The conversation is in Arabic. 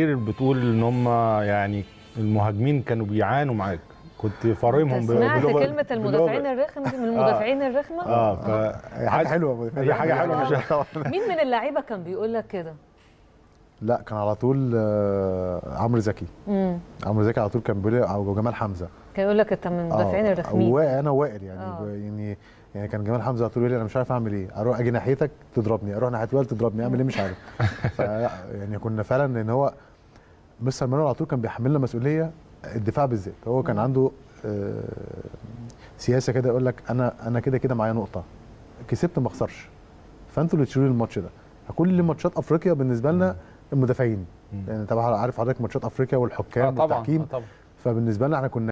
كتير بتقول ان هم يعني المهاجمين كانوا بيعانوا معاك كنت فارمهم سمعت بلغة كلمه المدافعين الرخم من آه. المدافعين الرخمه اه ف آه. حاجه حلوه دي حاجه حلوه مش يعني مين من اللعيبه كان بيقول لك كده لا كان على طول آه، عمرو زكي عمرو زكي على طول كان بيقول او جمال حمزه كان يقول لك انت من المدافعين آه الرخمين انا واقل يعني آه. يعني يعني كان جمال حمزه على طول يقول لي انا مش عارف اعمل ايه اروح اجي ناحيتك تضربني اروح ناحيه وائل تضربني اعمل ايه مش عارف يعني كنا فعلا ان هو مستر مانويل على طول كان بيحملنا مسؤوليه الدفاع بالذات هو كان عنده آه، سياسه كده يقول لك انا انا كده كده معايا نقطه كسبت ما اخسرش فانتوا اللي تشيلوا الماتش ده كل ماتشات افريقيا بالنسبه لنا المدافعين لان يعني طبعا عارف حضرتك ماتشات افريقيا والحكام آه، والتحكيم آه، فبالنسبه لنا احنا كنا